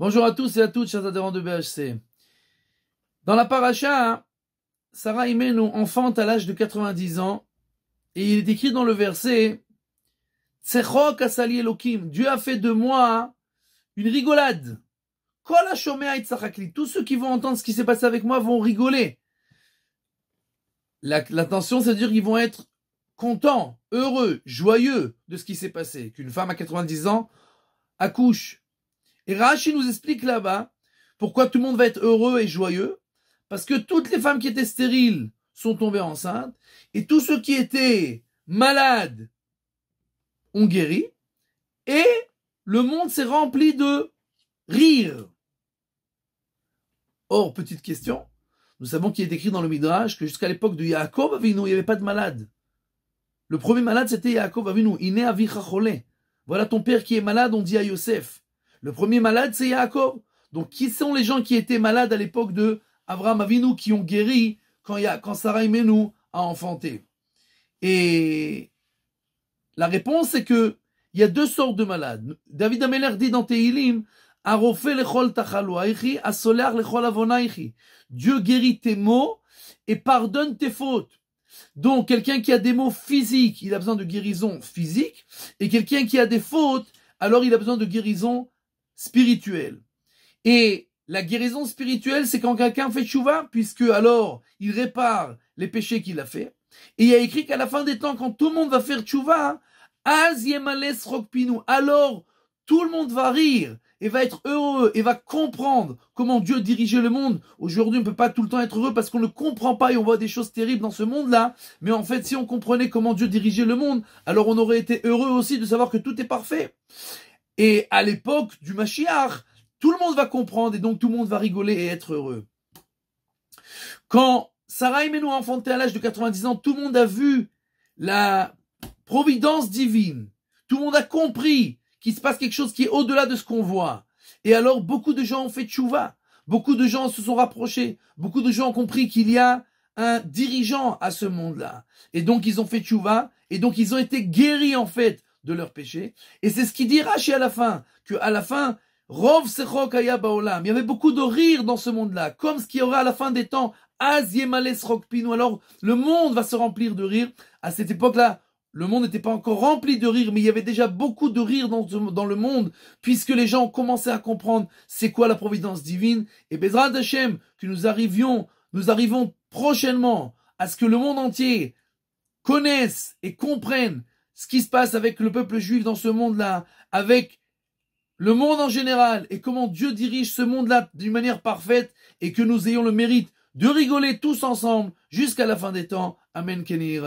Bonjour à tous et à toutes, chers adhérents de BHC. Dans la paracha, Sarah nos enfante à l'âge de 90 ans, et il est écrit dans le verset Tsechok Asali Dieu a fait de moi une rigolade. Tous ceux qui vont entendre ce qui s'est passé avec moi vont rigoler. L'attention, c'est à dire qu'ils vont être contents, heureux, joyeux de ce qui s'est passé. Qu'une femme à 90 ans accouche et Rashi nous explique là-bas pourquoi tout le monde va être heureux et joyeux. Parce que toutes les femmes qui étaient stériles sont tombées enceintes. Et tous ceux qui étaient malades ont guéri. Et le monde s'est rempli de rire. Or, petite question. Nous savons qu'il est écrit dans le Midrash que jusqu'à l'époque de Yaakov Avinu, il n'y avait pas de malade. Le premier malade, c'était Yaakov Avinu. à Avichacholé. Voilà ton père qui est malade, on dit à Yosef. Le premier malade, c'est Yaakov. Donc, qui sont les gens qui étaient malades à l'époque de Abraham Avinu, qui ont guéri quand, y a, quand Sarah nous a enfanté Et la réponse c'est que il y a deux sortes de malades. David Ameler dit dans Tehilim, Dieu guérit tes maux et pardonne tes fautes. Donc, quelqu'un qui a des maux physiques, il a besoin de guérison physique, et quelqu'un qui a des fautes, alors il a besoin de guérison spirituel Et la guérison spirituelle, c'est quand quelqu'un fait chouva, puisque alors il répare les péchés qu'il a fait. Et il y a écrit qu'à la fin des temps, quand tout le monde va faire chouva, alors tout le monde va rire et va être heureux et va comprendre comment Dieu dirigeait le monde. Aujourd'hui, on ne peut pas tout le temps être heureux parce qu'on ne comprend pas et on voit des choses terribles dans ce monde-là. Mais en fait, si on comprenait comment Dieu dirigeait le monde, alors on aurait été heureux aussi de savoir que tout est parfait. Et à l'époque du Mashiach, tout le monde va comprendre et donc tout le monde va rigoler et être heureux. Quand Sarah Menou a enfanté à l'âge de 90 ans, tout le monde a vu la providence divine. Tout le monde a compris qu'il se passe quelque chose qui est au-delà de ce qu'on voit. Et alors, beaucoup de gens ont fait tchouva. Beaucoup de gens se sont rapprochés. Beaucoup de gens ont compris qu'il y a un dirigeant à ce monde-là. Et donc, ils ont fait tchouva. Et donc, ils ont été guéris, en fait, de leur péché. Et c'est ce qu'il dit Rashi à la fin, que à la fin, Rov il y avait beaucoup de rire dans ce monde-là, comme ce qu'il y aura à la fin des temps, Az Yemales Alors, le monde va se remplir de rire. À cette époque-là, le monde n'était pas encore rempli de rire, mais il y avait déjà beaucoup de rire dans, le monde, puisque les gens ont commencé à comprendre c'est quoi la providence divine. Et Bezrat Dachem, que nous arrivions, nous arrivons prochainement à ce que le monde entier connaisse et comprenne ce qui se passe avec le peuple juif dans ce monde-là, avec le monde en général, et comment Dieu dirige ce monde-là d'une manière parfaite, et que nous ayons le mérite de rigoler tous ensemble jusqu'à la fin des temps. Amen. Kenny